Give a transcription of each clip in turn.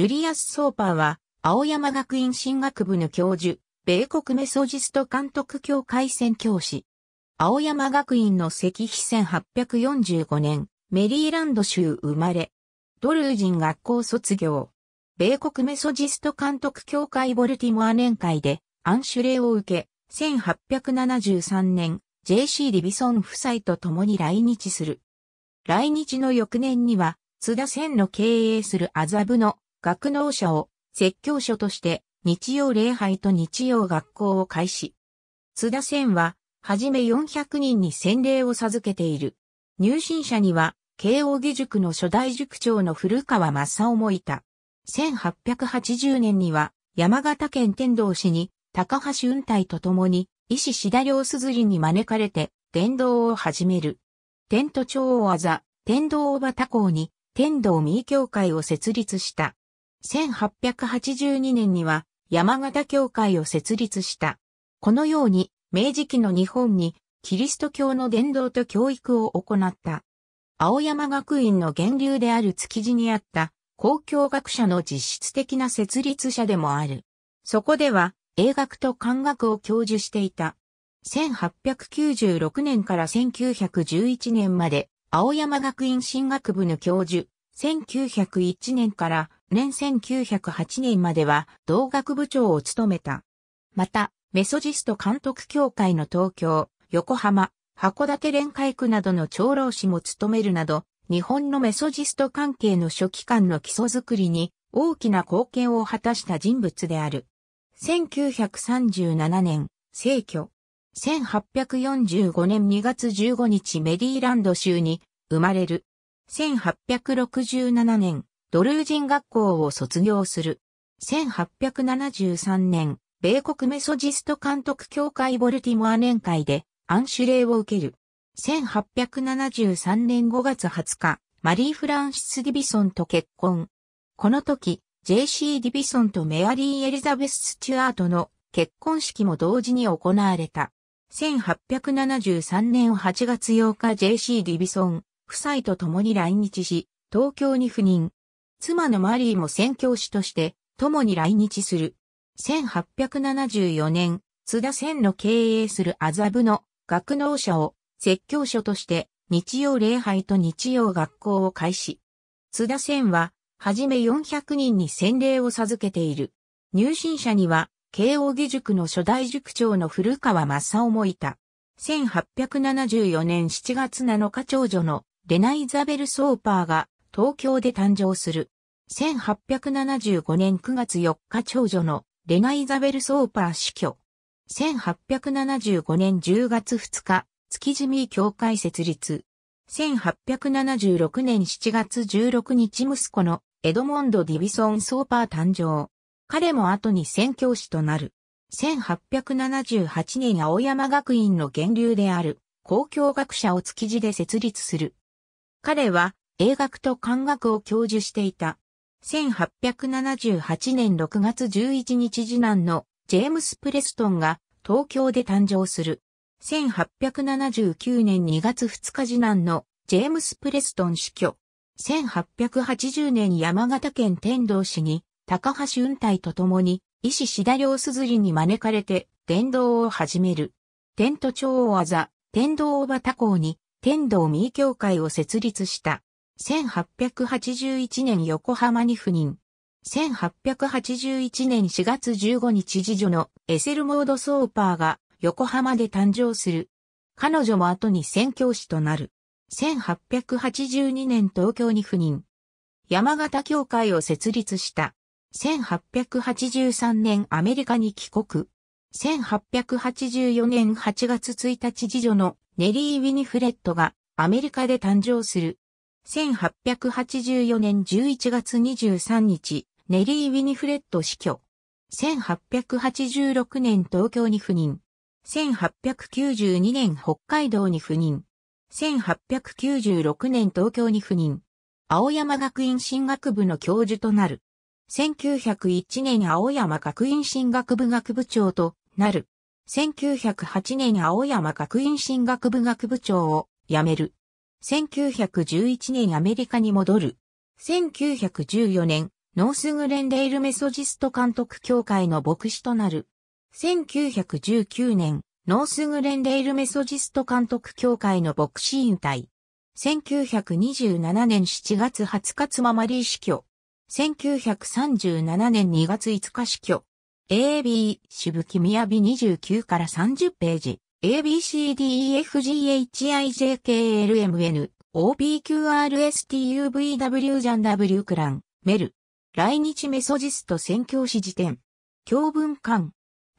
ジュリアス・ソーパーは、青山学院進学部の教授、米国メソジスト監督協会選教師。青山学院の石碑1845年、メリーランド州生まれ。ドルージン学校卒業。米国メソジスト監督協会ボルティモア年会で、暗種礼を受け、1873年、JC リビソン夫妻と共に来日する。来日の翌年には、津田線の経営する麻布の学能者を説教書として日曜礼拝と日曜学校を開始。津田仙は、はじめ400人に洗礼を授けている。入信者には、慶応義塾の初代塾長の古川正夫もいた。1880年には、山形県天童市に、高橋雲体と共に、医師志田良鈴に招かれて、伝道を始める。天都町をあざ、天道大畑校に、天道民教会を設立した。1882年には山形教会を設立した。このように明治期の日本にキリスト教の伝道と教育を行った。青山学院の源流である築地にあった公共学者の実質的な設立者でもある。そこでは英学と漢学を教授していた。1896年から1911年まで青山学院進学部の教授、1901年から年1908年までは同学部長を務めた。また、メソジスト監督協会の東京、横浜、函館連海区などの長老氏も務めるなど、日本のメソジスト関係の書記官の基礎づくりに大きな貢献を果たした人物である。1937年、逝居。1845年2月15日メリーランド州に生まれる。1867年、ドルージン学校を卒業する。1873年、米国メソジスト監督協会ボルティモア年会で暗レ令を受ける。1873年5月20日、マリー・フランシス・ディビソンと結婚。この時、JC ディビソンとメアリー・エリザベス・スチュアートの結婚式も同時に行われた。1873年8月8日 JC ディビソン夫妻と共に来日し、東京に赴任。妻のマリーも宣教師として共に来日する。1874年、津田千の経営する麻布の学農者を説教書として日曜礼拝と日曜学校を開始。津田千は、はじめ400人に洗礼を授けている。入信者には、慶応義塾の初代塾長の古川正夫もいた。1874年7月7日長女のレナイザベル・ソーパーが東京で誕生する。1875年9月4日長女のレナ・イザベル・ソーパー死去。1875年10月2日、築地民協会設立。1876年7月16日息子のエドモンド・ディビソン・ソーパー誕生。彼も後に宣教師となる。1878年青山学院の源流である公共学者を築地で設立する。彼は英学と漢学を教授していた。1878年6月11日次男のジェームス・プレストンが東京で誕生する。1879年2月2日次男のジェームス・プレストン死去。1880年山形県天童市に高橋雲体と共に医師志田良リに招かれて伝道を始める。天都町あざ、天童大場他校に天童民教会を設立した。1881年横浜に赴任。1881年4月15日次女のエセルモード・ソーパーが横浜で誕生する。彼女も後に宣教師となる。1882年東京に赴任。山形協会を設立した。1883年アメリカに帰国。1884年8月1日次女のネリー・ウィニフレットがアメリカで誕生する。1884年11月23日、ネリー・ウィニフレッド死去。1886年東京に赴任。1892年北海道に赴任。1896年東京に赴任。青山学院進学部の教授となる。1901年青山学院進学部学部長となる。1908年青山学院進学部学部長を辞める。1911年アメリカに戻る。1914年、ノースグレンデールメソジスト監督協会の牧師となる。1919年、ノースグレンデールメソジスト監督協会の牧師引退。1927年7月20日妻マリー死去。1937年2月5日死去。AB 渋木宮美29から30ページ。ABCDEFGHIJKLMN、OPQRSTUVW ジャン W クラン、メル。来日メソジスト宣教師辞典。教文館。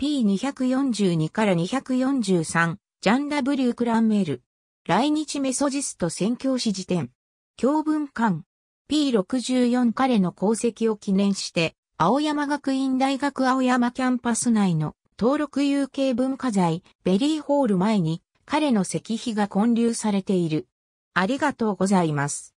P242 から243、ジャン W クランメル。来日メソジスト宣教師辞典。教文館。P64 彼の功績を記念して、青山学院大学青山キャンパス内の登録有形文化財、ベリーホール前に彼の石碑が建立されている。ありがとうございます。